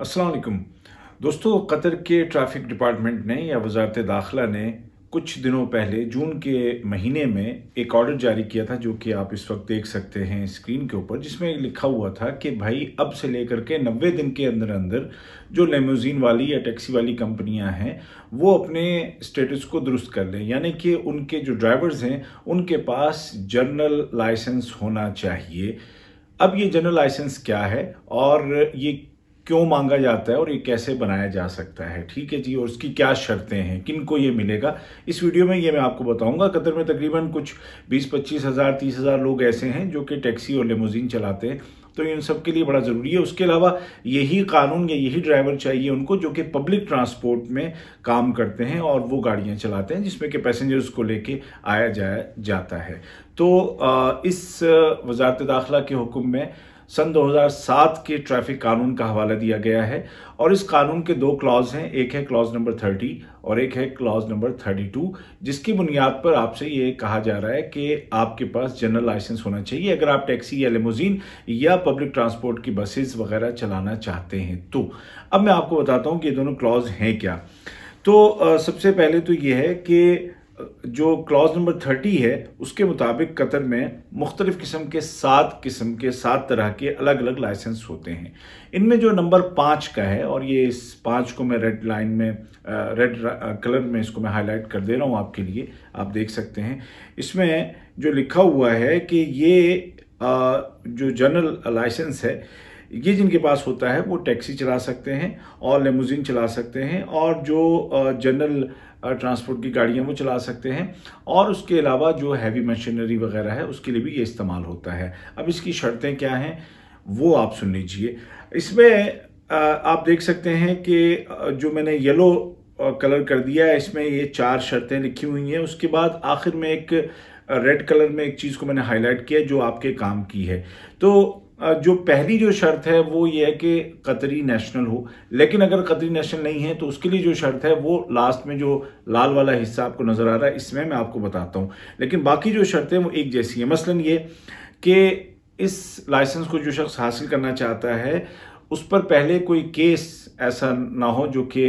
असलकम दोस्तों कतर के ट्रैफिक डिपार्टमेंट ने या वजारत दाखिला ने कुछ दिनों पहले जून के महीने में एक ऑर्डर जारी किया था जो कि आप इस वक्त देख सकते हैं स्क्रीन के ऊपर जिसमें लिखा हुआ था कि भाई अब से लेकर के नब्बे दिन के अंदर अंदर जो लेमोजीन वाली या टैक्सी वाली कंपनियां हैं वो अपने स्टेटस को दुरुस्त कर लें यानी कि उनके जो ड्राइवर्स हैं उनके पास जर्नल लाइसेंस होना चाहिए अब ये जनरल लाइसेंस क्या है और ये क्यों मांगा जाता है और ये कैसे बनाया जा सकता है ठीक है जी और उसकी क्या शर्तें हैं किन को ये मिलेगा इस वीडियो में ये मैं आपको बताऊंगा कतर में तकरीबन कुछ बीस पच्चीस हज़ार तीस हज़ार लोग ऐसे हैं जो कि टैक्सी और लेमोजीन चलाते हैं तो इन सब के लिए बड़ा ज़रूरी है उसके अलावा यही कानून या यही ड्राइवर चाहिए उनको जो कि पब्लिक ट्रांसपोर्ट में काम करते हैं और वो गाड़ियाँ चलाते हैं जिसमें कि पैसेंजर्स को लेके आया जाया जाता है तो इस वजारत दाखिला के हुक्म में सन 2007 के ट्रैफिक कानून का हवाला दिया गया है और इस कानून के दो क्लॉज हैं एक है क्लॉज नंबर 30 और एक है क्लॉज नंबर 32 जिसकी बुनियाद पर आपसे ये कहा जा रहा है कि आपके पास जनरल लाइसेंस होना चाहिए अगर आप टैक्सी या लेमोजीन या पब्लिक ट्रांसपोर्ट की बसेस वगैरह चलाना चाहते हैं तो अब मैं आपको बताता हूँ कि ये दोनों क्लॉज हैं क्या तो सबसे पहले तो ये है कि जो क्लॉज नंबर थर्टी है उसके मुताबिक कतर में मुख्तलिफ़ किस्म के सात किस्म के सात तरह के अलग अलग लाइसेंस होते हैं इनमें जो नंबर पाँच का है और ये इस पाँच को मैं रेड लाइन में रेड कलर में इसको मैं हाईलाइट कर दे रहा हूँ आपके लिए आप देख सकते हैं इसमें जो लिखा हुआ है कि ये जो जनरल लाइसेंस है ये जिनके पास होता है वो टैक्सी चला सकते हैं और लेमोजिन चला सकते हैं और जो जनरल ट्रांसपोर्ट की गाड़ियाँ वो चला सकते हैं और उसके अलावा जो हैवी मशीनरी वगैरह है उसके लिए भी ये इस्तेमाल होता है अब इसकी शर्तें क्या हैं वो आप सुन लीजिए इसमें आप देख सकते हैं कि जो मैंने येलो कलर कर दिया है इसमें ये चार शर्तें लिखी हुई हैं उसके बाद आखिर में एक रेड कलर में एक चीज़ को मैंने हाईलाइट किया जो आपके काम की है तो जो पहली जो शर्त है वो ये है कि कतरी नेशनल हो लेकिन अगर कतरी नेशनल नहीं है तो उसके लिए जो शर्त है वो लास्ट में जो लाल वाला हिस्सा आपको नज़र आ रहा है इसमें मैं आपको बताता हूँ लेकिन बाकी जो शर्तें वो एक जैसी है मसलन ये कि इस लाइसेंस को जो शख्स हासिल करना चाहता है उस पर पहले कोई केस ऐसा ना हो जो कि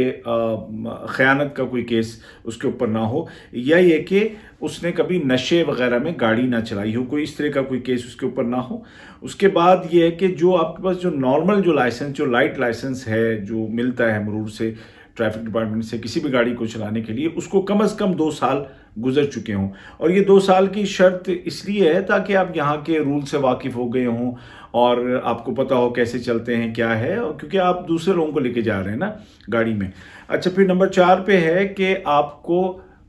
ख़यानत का कोई केस उसके ऊपर ना हो या ये कि उसने कभी नशे वगैरह में गाड़ी ना चलाई हो कोई इस तरह का कोई केस उसके ऊपर ना हो उसके बाद ये है कि जो आपके पास जो नॉर्मल जो लाइसेंस जो लाइट लाइसेंस है जो मिलता है मरूर से ट्रैफिक डिपार्टमेंट से किसी भी गाड़ी को चलाने के लिए उसको कम अज़ कम दो साल गुजर चुके हों और ये दो साल की शर्त इसलिए है ताकि आप यहाँ के रूल से वाकिफ़ हो गए हों और आपको पता हो कैसे चलते हैं क्या है और क्योंकि आप दूसरे लोगों को लेके जा रहे हैं ना गाड़ी में अच्छा फिर नंबर चार पे है कि आपको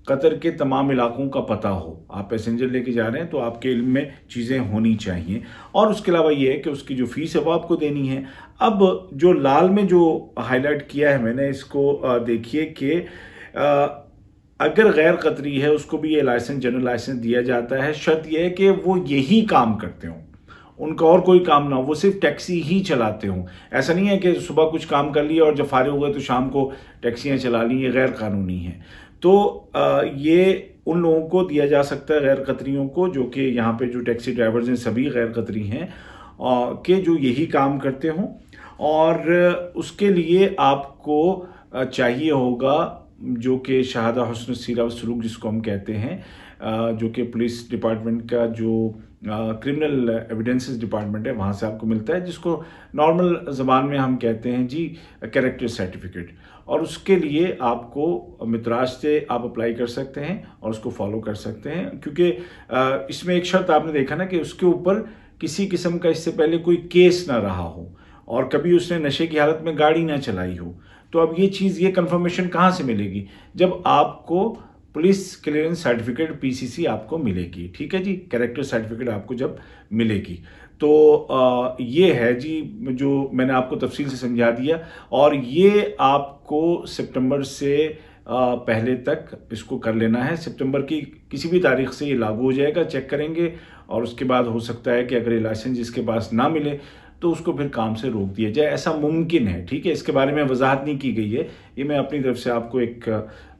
कतर के तमाम इलाकों का पता हो आप पैसेंजर लेके जा रहे हैं तो आपके इल्म में चीज़ें होनी चाहिए और उसके अलावा ये है कि उसकी जो फीस है वो आपको देनी है अब जो लाल में जो हाईलाइट किया है मैंने इसको देखिए कि अगर गैर कतरी है उसको भी ये लाइसेंस जनरल लाइसेंस दिया जाता है शर्त यह है कि वो यही काम करते हों उनका और कोई काम ना हो वो सिर्फ टैक्सी ही चलाते हों ऐसा नहीं है कि सुबह कुछ काम कर लिया और जब फारे हुए तो शाम को टैक्सियाँ चला ली ये गैर कानूनी है तो ये उन लोगों को दिया जा सकता है गैर कतरीों को जो कि यहाँ पे जो टैक्सी ड्राइवर्स हैं सभी गैर कतरी हैं के जो यही काम करते हों और उसके लिए आपको चाहिए होगा जो कि शहादा हसन सीरा सलूक जिसको हम कहते हैं जो कि पुलिस डिपार्टमेंट का जो क्रिमिनल एविडेंसेस डिपार्टमेंट है वहाँ से आपको मिलता है जिसको नॉर्मल ज़बान में हम कहते हैं जी कैरेक्टर सर्टिफिकेट और उसके लिए आपको मित्राज से आप अप्लाई कर सकते हैं और उसको फॉलो कर सकते हैं क्योंकि इसमें एक शर्त आपने देखा ना कि उसके ऊपर किसी किस्म का इससे पहले कोई केस ना रहा हो और कभी उसने नशे की हालत में गाड़ी ना चलाई हो तो अब ये चीज़ ये कंफर्मेशन कहाँ से मिलेगी जब आपको पुलिस क्लियरेंस सर्टिफिकेट पीसीसी आपको मिलेगी ठीक है जी कैरेक्टर सर्टिफिकेट आपको जब मिलेगी तो आ, ये है जी जो मैंने आपको तफसील से समझा दिया और ये आपको सितंबर से आ, पहले तक इसको कर लेना है सितंबर की किसी भी तारीख से ये लागू हो जाएगा चेक करेंगे और उसके बाद हो सकता है कि अगर ये लाइसेंस इसके पास ना मिले तो उसको फिर काम से रोक दिया जाए ऐसा मुमकिन है ठीक है इसके बारे में वजाहत नहीं की गई है ये मैं अपनी तरफ से आपको एक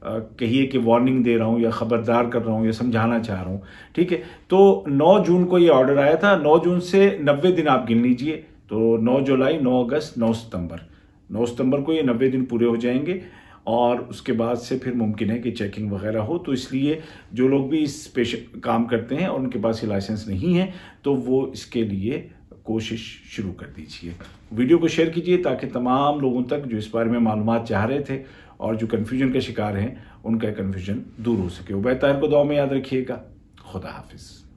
कहिए कि वार्निंग दे रहा हूँ या ख़बरदार कर रहा हूँ या समझाना चाह रहा हूँ ठीक है तो 9 जून को ये ऑर्डर आया था 9 जून से 90 दिन आप गिन लीजिए तो 9 जुलाई 9 अगस्त 9 सितंबर 9 सितंबर को ये 90 दिन पूरे हो जाएंगे और उसके बाद से फिर मुमकिन है कि चेकिंग वगैरह हो तो इसलिए जो लोग भी इस पेश काम करते हैं और उनके पास ये लाइसेंस नहीं है तो वो इसके लिए कोशिश शुरू कर दीजिए वीडियो को शेयर कीजिए ताकि तमाम लोगों तक जो इस बारे में मालूम चाह रहे थे और जो कन्फ्यूजन के शिकार हैं उनका कन्फ्यूजन दूर हो सके तहर को दौ में याद रखिएगा खुदा हाफिज़